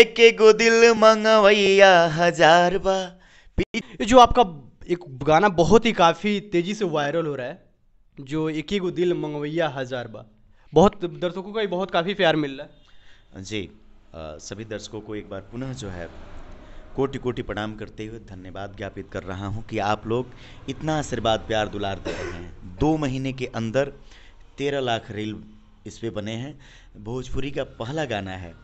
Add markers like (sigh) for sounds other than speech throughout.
एक गो दिल मंगवैया हजार बा जो आपका एक गाना बहुत ही काफ़ी तेज़ी से वायरल हो रहा है जो एक गो दिल मंगवैया हजार बा बहुत दर्शकों का बहुत काफ़ी प्यार मिल रहा है जी आ, सभी दर्शकों को एक बार पुनः जो है कोटि कोटि प्रणाम करते हुए धन्यवाद ज्ञापित कर रहा हूँ कि आप लोग इतना आशीर्वाद प्यार दुलार दे रहे हैं दो महीने के अंदर तेरह लाख रील इस पर बने हैं भोजपुरी का पहला गाना है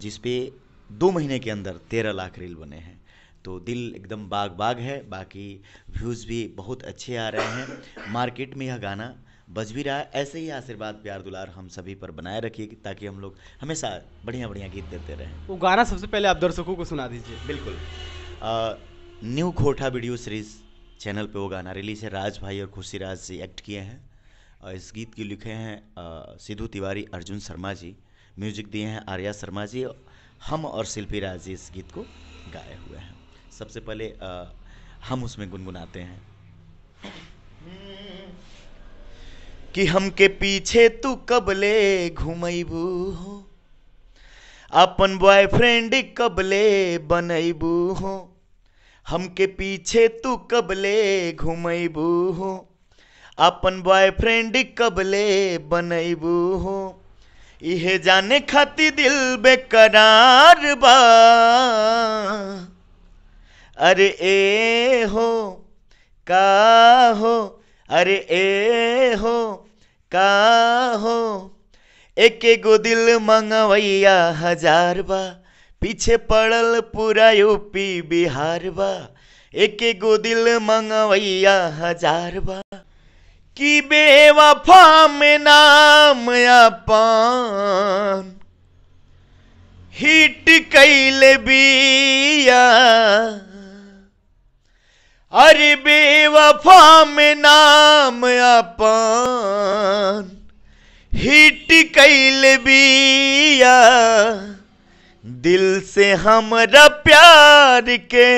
जिसपे दो महीने के अंदर तेरह लाख रील बने हैं तो दिल एकदम बाग बाग है बाकी व्यूज़ भी बहुत अच्छे आ रहे हैं मार्केट में यह गाना बज भी रहा है ऐसे ही आशीर्वाद प्यार दुलार हम सभी पर बनाए रखिए ताकि हम लोग हमेशा बढ़िया बढ़िया गीत देते रहें वो गाना सबसे पहले आप दर्शकों को सुना दीजिए बिल्कुल न्यू खोठा वीडियो सीरीज चैनल पे वो गाना रिलीज है राज भाई और खुशी राज जी एक्ट किए हैं और इस गीत के लिखे हैं सिद्धू तिवारी अर्जुन शर्मा जी म्यूजिक दिए हैं आर्या शर्मा जी हम और शिल्पी राज जी इस गीत को गाए हुए हैं सबसे पहले आ, हम उसमें गुनगुनाते हैं कि हमके पीछे तू कबले घुमैबू हो अपन बॉयफ्रेंड कबले बनैबू हो हमके पीछे तू कबले घुमैबू हो अपन बॉयफ्रेंड कबले बनैबू हो इहे जाने खाती दिल बेकरार बा अरे ए हो का हो अरे ए हो का हो एक गो दिल मंगवैया हजार बा पीछे पड़ल पूरा यूपी बिहार बा एक गो दिल मंगवैया हजार बा कि बेवफा में नाम अपान हिट कैल बिया अरे बेवफा में नाम अपान हिट कैल बिया दिल से हमरा प्यार के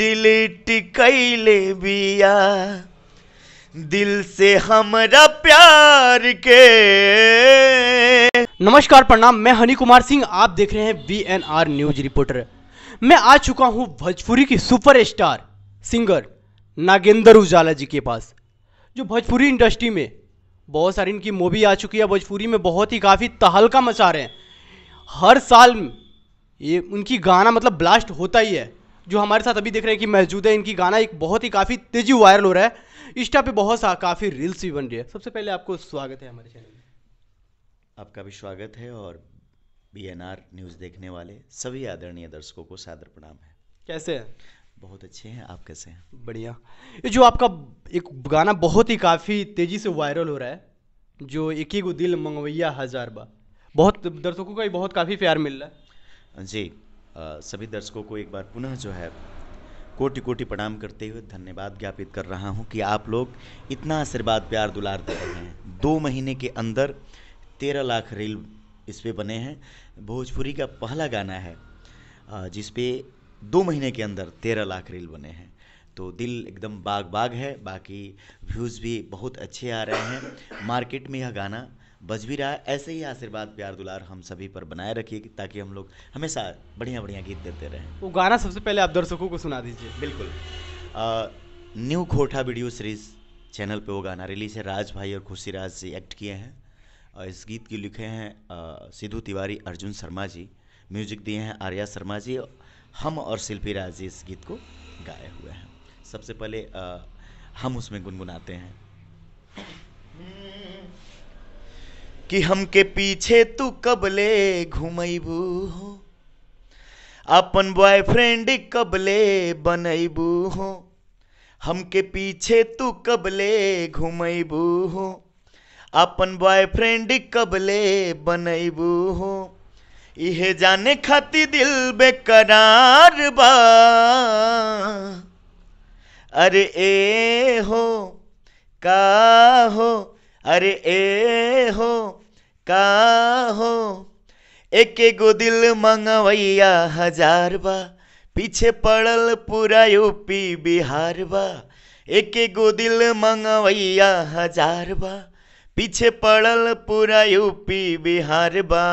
डिलीट कैले बिया दिल से हमारा प्यार के नमस्कार प्रणाम मैं हनी कुमार सिंह आप देख रहे हैं B N R news reporter मैं आ चुका हूं भोजपुरी की सुपरस्टार सिंगर नागेंद्र उजाला जी के पास जो भोजपुरी इंडस्ट्री में बहुत सारी इनकी मूवी आ चुकी है भोजपुरी में बहुत ही काफ़ी तहलका मचा रहे हैं हर साल ये उनकी गाना मतलब ब्लास्ट होता ही है जो हमारे साथ अभी देख रहे हैं कि मौजूद है इनकी गाना एक बहुत ही काफ़ी तेजी वायरल हो रहा है इंस्टा पे बहुत सा काफ़ी रील्स भी बन रही है सबसे पहले आपको स्वागत है हमारे चैनल में आपका भी स्वागत है और बी न्यूज़ देखने वाले सभी आदरणीय दर्शकों को सादर प्रणाम है कैसे है बहुत अच्छे हैं आप कैसे हैं बढ़िया ये जो आपका एक गाना बहुत ही काफ़ी तेज़ी से वायरल हो रहा है जो एक ही को दिल मंगवैया हज़ार बा बहुत दर्शकों का भी बहुत काफ़ी प्यार मिल रहा है जी सभी दर्शकों को एक बार पुनः जो है कोटि कोटि प्रणाम करते हुए धन्यवाद ज्ञापित कर रहा हूँ कि आप लोग इतना आशीर्वाद प्यार दुलार दे रहे हैं दो महीने के अंदर तेरह लाख रील इस पर बने हैं भोजपुरी का पहला गाना है जिसपे दो महीने के अंदर तेरह लाख रील बने हैं तो दिल एकदम बाग बाग है बाकी व्यूज़ भी बहुत अच्छे आ रहे हैं मार्केट में यह गाना बज भी रहा है ऐसे ही आशीर्वाद प्यार दुलार हम सभी पर बनाए रखिए ताकि हम लोग हमेशा बढ़िया बढ़िया गीत देते रहें वो गाना सबसे पहले आप दर्शकों को सुना दीजिए बिल्कुल न्यू खोठा वीडियो सीरीज चैनल पे वो गाना रिलीज है राज भाई और खुशी राज जी एक्ट किए हैं और इस गीत के लिखे हैं सिद्धू तिवारी अर्जुन शर्मा जी म्यूजिक दिए हैं आर्या शर्मा जी हम और शिल्पी राज जी इस गीत को गाए हुए हैं सबसे पहले आ, हम उसमें गुनगुनाते हैं कि हमके पीछे तू कबले घुमैबू हो अपन बॉयफ्रेंड कबले बनैबू हो हमके पीछे तू कबले घुमैबू हो अपन बॉयफ्रेंड कबले बनैबू हो इहे जाने खाती दिल बेकरार बा अरे ए हो का हो अरे ए हो का हो एक गो दिल मंगवैया हजार बा पीछे पड़ल पूरा यूपी बिहार बा एक गो दिल मंगवैया हजार बा पीछे पड़ल पूरा यूपी बिहार बा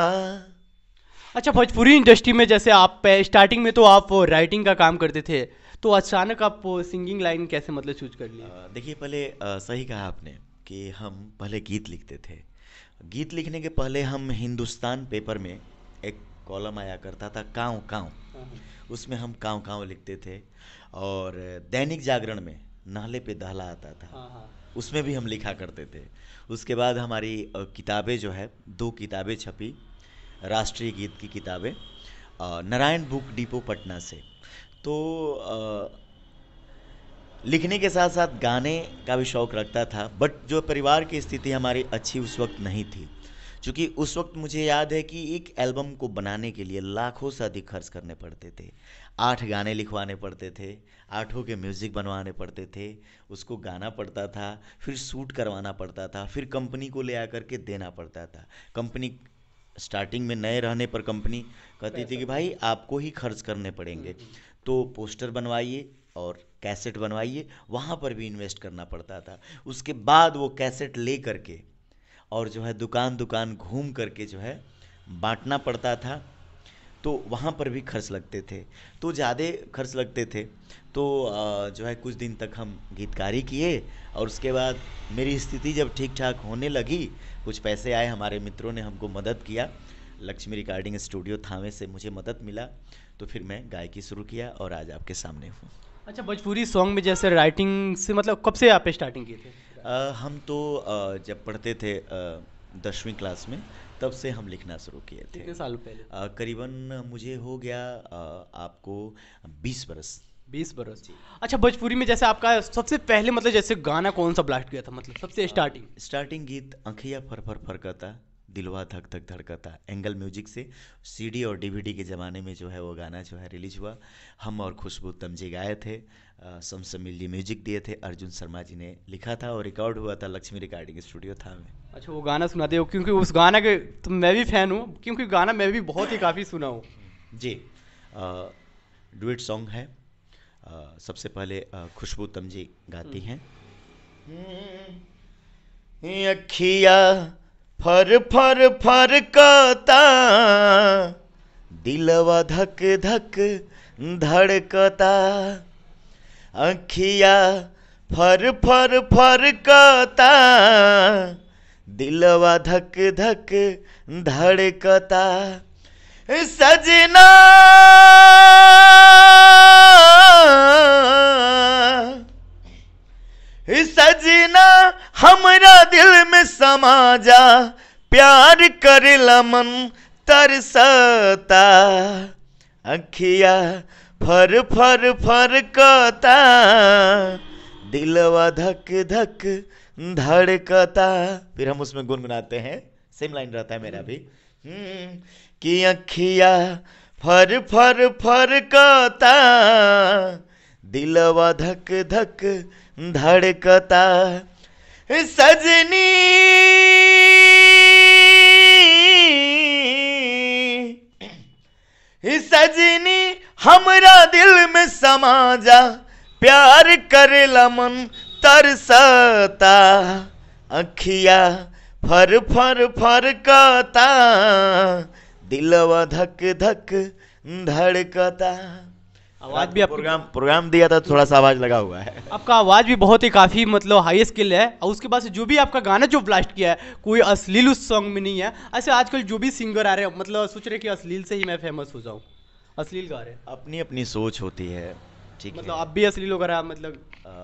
अच्छा भोजपुरी इंडस्ट्री में जैसे आप स्टार्टिंग में तो आप राइटिंग का काम करते थे तो अचानक आप सिंगिंग लाइन कैसे मतलब चूज कर लिया देखिए पहले आ, सही कहा आपने कि हम पहले गीत लिखते थे गीत लिखने के पहले हम हिंदुस्तान पेपर में एक कॉलम आया करता था काँव काँव हम्म। उसमें हम काँव काँव लिखते थे और दैनिक जागरण में नाले पे दहला आता था हाँ, हाँ। उसमें भी हम लिखा करते थे उसके बाद हमारी किताबें जो है दो किताबें छपी राष्ट्रीय गीत की किताबें नारायण बुक डिपो पटना से तो लिखने के साथ साथ गाने का भी शौक़ रखता था बट जो परिवार की स्थिति हमारी अच्छी उस वक्त नहीं थी चूँकि उस वक्त मुझे याद है कि एक एल्बम को बनाने के लिए लाखों से अधिक खर्च करने पड़ते थे आठ गाने लिखवाने पड़ते थे आठों के म्यूज़िक बनवाने पड़ते थे उसको गाना पड़ता था फिर सूट करवाना पड़ता था फिर कंपनी को ले आकर के देना पड़ता था कंपनी स्टार्टिंग में नए रहने पर कंपनी कहती थी कि भाई आपको ही खर्च करने पड़ेंगे हम्म, हम्म। तो पोस्टर बनवाइए और कैसेट बनवाइए वहाँ पर भी इन्वेस्ट करना पड़ता था उसके बाद वो कैसेट ले करके और जो है दुकान दुकान घूम करके जो है बांटना पड़ता था तो वहाँ पर भी खर्च लगते थे तो ज़्यादा खर्च लगते थे तो जो है कुछ दिन तक हम गीतकारी किए और उसके बाद मेरी स्थिति जब ठीक ठाक होने लगी कुछ पैसे आए हमारे मित्रों ने हमको मदद किया लक्ष्मी रिकॉर्डिंग स्टूडियो थामे से मुझे मदद मिला तो फिर मैं गायकी शुरू किया और आज आपके सामने हूँ अच्छा भोजपुरी सॉन्ग में जैसे राइटिंग से मतलब कब से आप स्टार्टिंग किए थे आ, हम तो आ, जब पढ़ते थे दसवीं क्लास में तब से हम लिखना शुरू किए थे कितने साल पहले करीबन मुझे हो गया आ, आपको बीस बरस बीस बरस जी अच्छा भोजपुरी में जैसे आपका सबसे पहले मतलब जैसे गाना कौन सा ब्लास्ट किया था मतलब सबसे स्टार्टिंग स्टार्टिंग गीत अंखिया फर फर फर का था दिलवा धक धक धड़कता एंगल म्यूजिक से सीडी और डीवीडी के ज़माने में जो है वो गाना जो है रिलीज हुआ हम और खुशबू तमजी गाए थे शमसमिल जी म्यूजिक दिए थे अर्जुन शर्मा जी ने लिखा था और रिकॉर्ड हुआ था लक्ष्मी रिकॉर्डिंग स्टूडियो था में अच्छा वो गाना सुनाते हो क्योंकि उस गाना के तो मैं भी फ़ैन हूँ क्योंकि गाना मैं भी बहुत ही काफ़ी सुना हूँ जी डुएट सॉन्ग है सबसे पहले खुशबू तमजी गाती हम्म। हैं हम्म, अखिया फर फर फर कता दिलवा धक धक धड़कता अखिया फर फर फर कता दिलवा धक धक धड़कता सजना सजना हमरा दिल में समा जा प्यार कर लमन तरसता अखिया फर फर फर कता दिलवा धक धक धड़कता फिर हम उसमें गुनगुनाते हैं सेम लाइन रहता है मेरा भी हम्म, कि अखिया फर फर फर कता दिलवा धक धक धड़कता सजनी सजनी हमरा दिल में समा जा प्यार कर लमन तरसता अखिया फर फर फर कता दिलवा धक धक धड़कता आवाज भी प्रोग्राम प्रोग्राम दिया था थोड़ा सा आवाज लगा हुआ है आपका आवाज भी बहुत ही काफी मतलब हाई स्किल है और उसके बाद जो भी आपका गाना जो ब्लास्ट किया है कोई अश्लील उस सॉन्ग में नहीं है ऐसे आजकल जो भी सिंगर आ रहे हैं मतलब सोच रहे कि अश्लील से ही मैं फेमस हो जाऊँ अश्लील गा रहे अपनी अपनी सोच होती है ठीक मतलब आप भी अश्लील हो रहा मतलब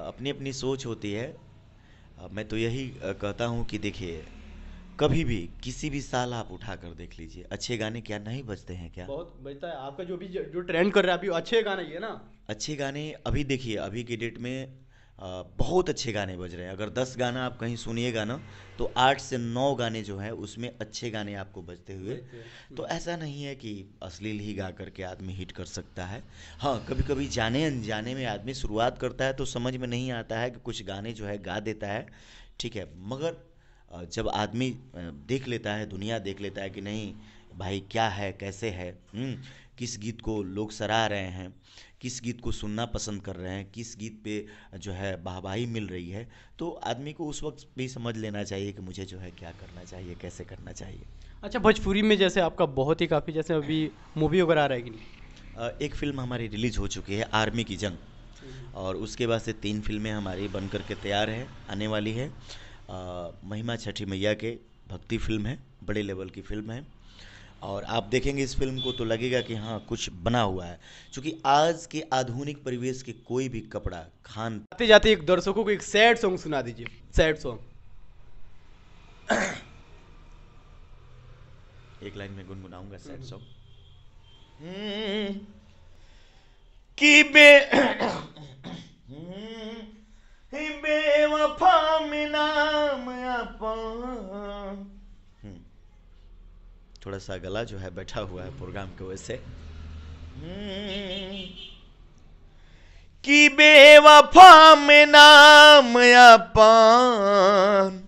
अपनी अपनी सोच होती है मैं तो यही कहता हूँ कि देखिए कभी भी किसी भी साल आप उठा कर देख लीजिए अच्छे गाने क्या नहीं बजते हैं क्या बहुत बजता है आपका जो भी जो ट्रेंड कर रहा है अभी अच्छे गाने ये ना अच्छे गाने अभी देखिए अभी के डेट में बहुत अच्छे गाने बज रहे हैं अगर दस गाना आप कहीं सुनिएगा ना तो आठ से नौ गाने जो है उसमें अच्छे गाने आपको बजते हुए हम्म। तो ऐसा नहीं है कि अश्लील ही गा करके आदमी हिट कर सकता है हाँ कभी कभी जाने अनजाने में आदमी शुरुआत करता है तो समझ में नहीं आता है कि कुछ गाने जो है गा देता है ठीक है मगर जब आदमी देख लेता है दुनिया देख लेता है कि नहीं भाई क्या है कैसे है हम्म, किस गीत को लोग सराह रहे हैं किस गीत को सुनना पसंद कर रहे हैं किस गीत पे जो है वाहवाही मिल रही है तो आदमी को उस वक्त भी समझ लेना चाहिए कि मुझे जो है क्या करना चाहिए कैसे करना चाहिए अच्छा भोजपुरी में जैसे आपका बहुत ही काफ़ी जैसे अभी मूवी वगैरह आ रहेगी नहीं एक फ़िल्म हमारी रिलीज हो चुकी है आर्मी की जंग हम्म। और उसके बाद से तीन फिल्में हमारी बन करके तैयार है आने वाली है महिमा छठी मैया के भक्ति फिल्म है बड़े लेवल की फिल्म है और आप देखेंगे इस फिल्म को तो लगेगा कि हाँ कुछ बना हुआ है क्योंकि आज के आधुनिक परिवेश के कोई भी कपड़ा खान आते जाते एक दर्शकों को एक सैड सॉन्ग सुना दीजिए सैड सॉन्ग (coughs) एक लाइन में गुनगुनाऊंगा सैड हम्म। सॉन्ग हम्म। बे थोड़ा सा गला जो है बैठा हुआ है प्रोग्राम की वजह से कि बेवफा में नाम अपान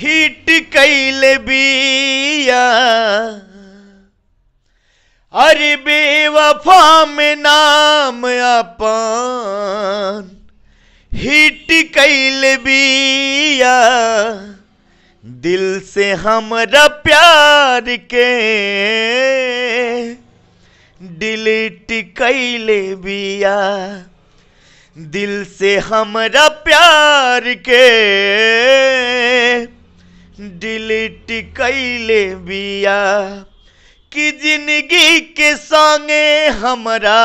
हिट कैले बिया अरे बेवफा में नाम अपान हिट कैले बिया दिल से हमरा प्यार के डिलीट कैले बिया दिल से हमरा प्यार के डिलीट कैले बिया कि जिंदगी के संगे हमरा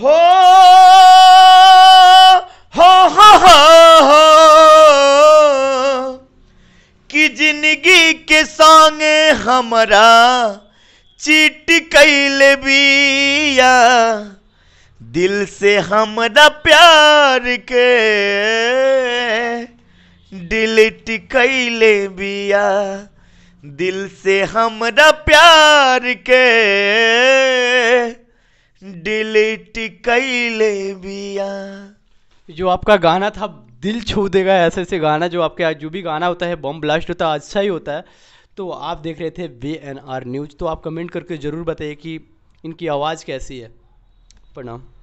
हो के संगे हमरा चीट कैले बिया दिल से हमरा प्यार के डिलीट कैले बिया दिल से हमरा प्यार के डिलीट कैले बिया जो आपका गाना था दिल छू देगा ऐसे ऐसे गाना जो आपके जो भी गाना होता है बम ब्लास्ट होता है अच्छा ही होता है तो आप देख रहे थे वे एन आर न्यूज तो आप कमेंट करके ज़रूर बताइए कि इनकी आवाज़ कैसी है प्रणाम